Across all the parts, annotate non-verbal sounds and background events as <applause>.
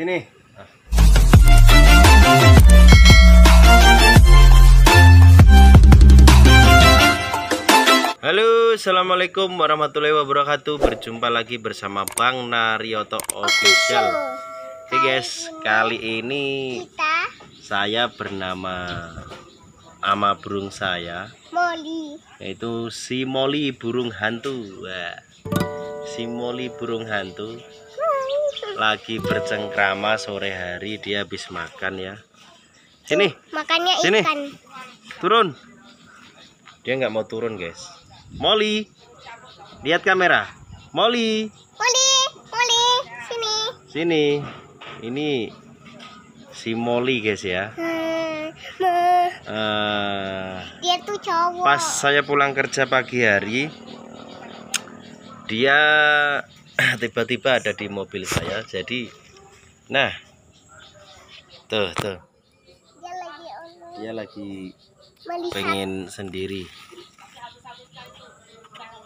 Sini. Halo, assalamualaikum warahmatullahi wabarakatuh. Berjumpa lagi bersama Bang Naryoto Official. Oke okay, guys, kali ini kita saya bernama ama burung saya. Molly. Yaitu si Molly burung hantu. Wah. Si Molly burung hantu lagi bercengkrama sore hari dia habis makan ya sini makannya sini. turun dia nggak mau turun guys Molly lihat kamera Molly Molly Molly sini sini ini si Molly guys ya hmm, uh, dia tuh cowok pas saya pulang kerja pagi hari dia <clears throat> tiba-tiba ada di mobil saya jadi nah tuh tuh dia lagi pengen sendiri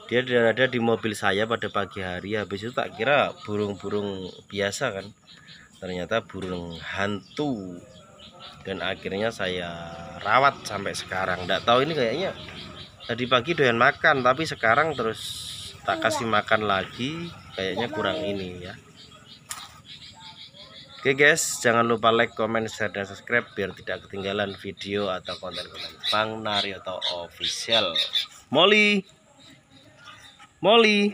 dia ada di mobil saya pada pagi hari habis itu tak kira burung-burung biasa kan ternyata burung hantu dan akhirnya saya rawat sampai sekarang tidak tahu ini kayaknya tadi pagi doyan makan tapi sekarang terus tak iya. kasih makan lagi kayaknya kurang ini ya Oke guys, jangan lupa like, comment, share, dan subscribe biar tidak ketinggalan video atau konten-konten Bang Narioto Official. Molly, Molly,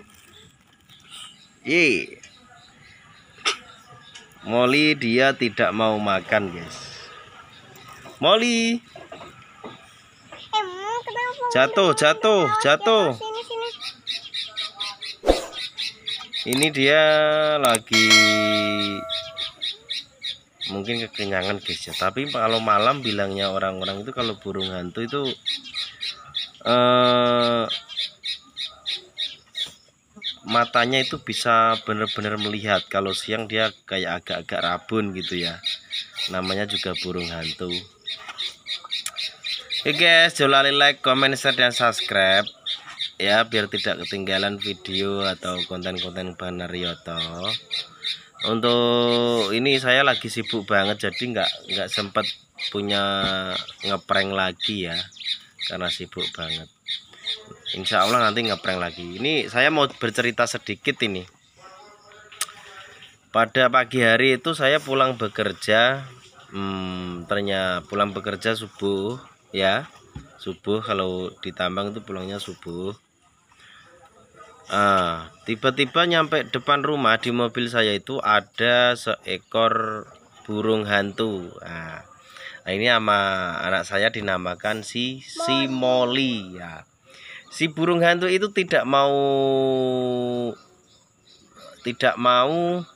ye, Molly dia tidak mau makan guys. Molly, eh, jatuh, jatuh, jatuh. ini dia lagi mungkin kekenyangan guys ya tapi kalau malam bilangnya orang-orang itu kalau burung hantu itu eh, matanya itu bisa benar-benar melihat kalau siang dia kayak agak-agak rabun gitu ya namanya juga burung hantu oke guys jangan lupa like comment share dan subscribe ya biar tidak ketinggalan video atau konten-konten yoto. Ya untuk ini saya lagi sibuk banget jadi nggak nggak sempat punya ngeprank lagi ya karena sibuk banget Insya Allah nanti ngeprank lagi ini saya mau bercerita sedikit ini pada pagi hari itu saya pulang bekerja hmm, ternyata pulang bekerja subuh ya subuh kalau ditambang itu pulangnya subuh Ah, tiba-tiba nyampe depan rumah di mobil saya itu ada seekor burung hantu ah, nah, ini sama anak saya dinamakan si si Molly ya si burung hantu itu tidak mau tidak mau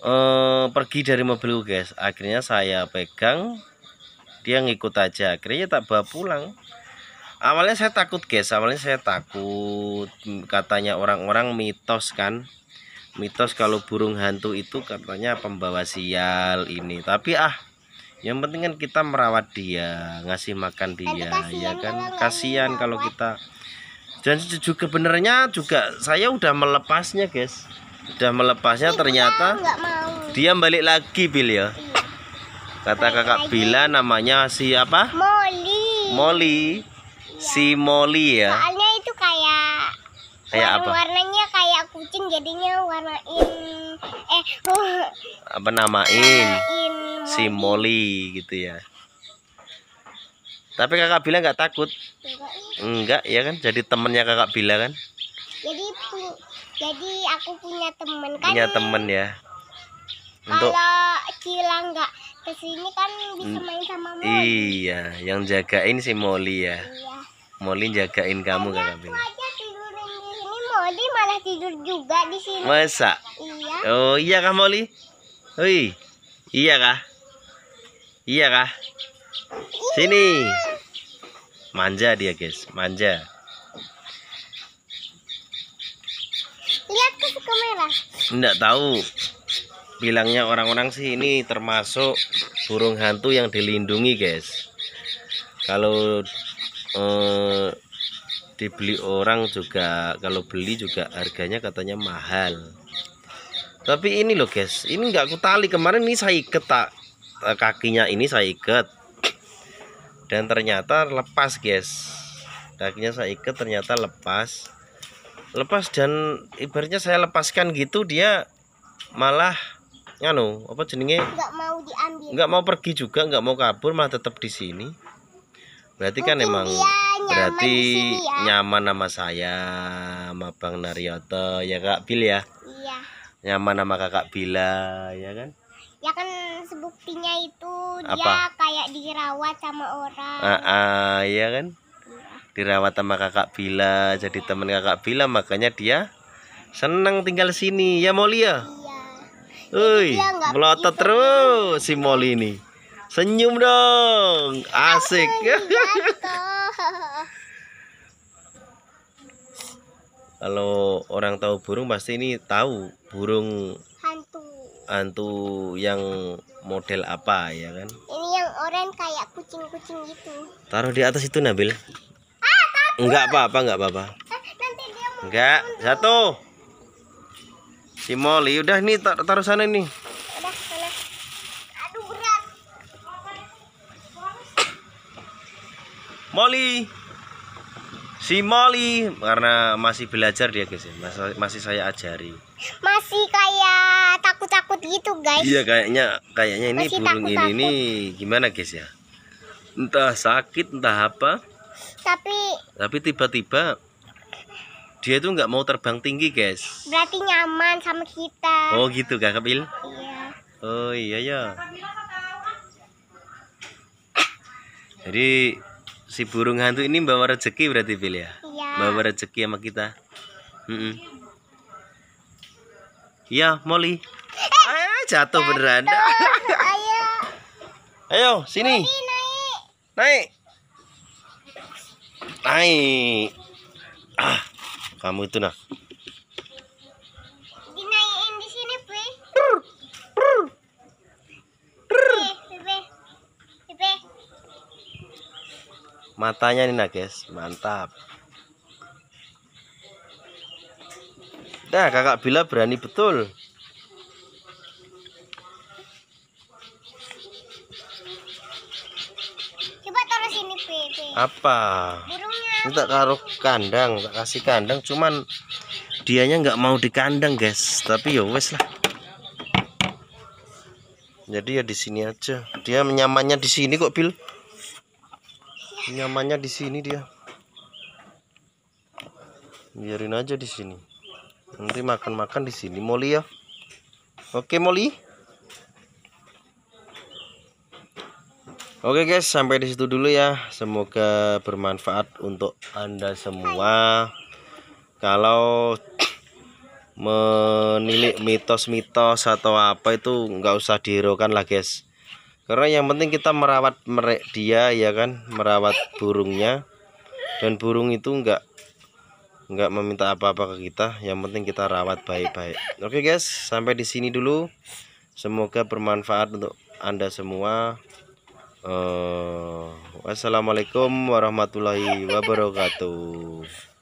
eh, pergi dari mobil guys akhirnya saya pegang dia ngikut aja akhirnya tak bawa pulang awalnya saya takut guys awalnya saya takut mm, katanya orang-orang mitos kan mitos kalau burung hantu itu katanya pembawa sial ini tapi ah yang penting kan kita merawat dia ngasih makan dia ya kan kasihan kalau kita dan juga benernya juga saya udah melepasnya guys udah melepasnya iya, ternyata dia balik lagi Bil ya iya. kata kakak Bila namanya siapa Molly Molly Iya. Si Molly ya. Soalnya itu kayak kayak warna apa? Warnanya kayak kucing jadinya warnain eh <laughs> apa namain? namain si Molly gitu ya. Tapi kakak Bila nggak takut? Enggak, enggak ya kan? Jadi temennya kakak Bila kan? Jadi pu jadi aku punya teman. kan? Punya teman ya. Untuk... Kalau Cila nggak kesini kan bisa hmm. main sama Molly. Iya, yang jagain si Molly ya. Iya. Molly jagain kamu di sini, Molly malah tidur juga di sini. Masa? Iya. Oh iya kah Molly? Hui. Iya kah? Iya kah? Iya. Sini. Manja dia guys, manja. Lihat ke kamera. Enggak tahu. Bilangnya orang-orang sih ini termasuk burung hantu yang dilindungi guys. Kalau eh, dibeli orang juga kalau beli juga harganya katanya mahal tapi ini loh guys ini nggak aku tali kemarin ini saya iket tak eh, kakinya ini saya iket. dan ternyata lepas guys kakinya saya iket ternyata lepas lepas dan ibaratnya saya lepaskan gitu dia malah nganu apa jenenge nggak mau diambil nggak mau pergi juga nggak mau kabur malah tetap di sini berarti kan Mungkin kan emang nyaman berarti ya. nyaman nama saya sama Bang Naryoto ya Kak Bil ya iya nyaman nama Kakak Bila ya kan ya kan sebuktinya itu Apa? dia kayak dirawat sama orang ah, ah iya kan iya. dirawat sama kakak Bila jadi iya. teman kakak Bila makanya dia senang tinggal sini ya Molly ya iya. Uy, melotot terus si Moli ini Senyum dong. Asik. <laughs> Kalau orang tahu burung pasti ini tahu burung hantu. Hantu yang model apa ya kan? Ini yang oranye kayak kucing-kucing gitu. Taruh di atas itu Nabil. Ah, enggak apa-apa, enggak apa-apa. Eh, enggak, satu. Si Molly udah nih taruh sana nih. Molly si Molly karena masih belajar dia guys ya masih, masih saya ajari masih kayak takut-takut gitu guys iya kayaknya kayaknya ini masih burung takut -takut. ini ini gimana guys ya entah sakit entah apa tapi tapi tiba-tiba dia itu nggak mau terbang tinggi guys berarti nyaman sama kita oh gitu kak Kapil iya oh iya ya jadi si burung hantu ini bawa rezeki berarti Bil ya? Iya. Bawa rezeki sama kita. Mm -mm. Ya, Molly. Eh, Ayo, jatuh, jatuh beneran. Ayo. Ayo, sini. naik. Naik. Naik. Ah, kamu itu nah. matanya ini nah guys mantap nah kakak Bila berani betul coba taruh sini baby. apa burungnya ini tak taruh kandang tak kasih kandang cuman dianya nggak mau di kandang guys tapi ya wes lah jadi ya di sini aja dia menyamannya di sini kok Bill? nyamannya di sini dia biarin aja di sini nanti makan-makan di sini Molly ya oke Molly oke guys sampai di situ dulu ya semoga bermanfaat untuk anda semua kalau menilik mitos-mitos atau apa itu nggak usah dihiraukan lah guys karena yang penting kita merawat merek dia ya kan merawat burungnya dan burung itu enggak enggak meminta apa-apa ke kita yang penting kita rawat baik-baik oke guys sampai di sini dulu semoga bermanfaat untuk anda semua uh, wassalamualaikum warahmatullahi wabarakatuh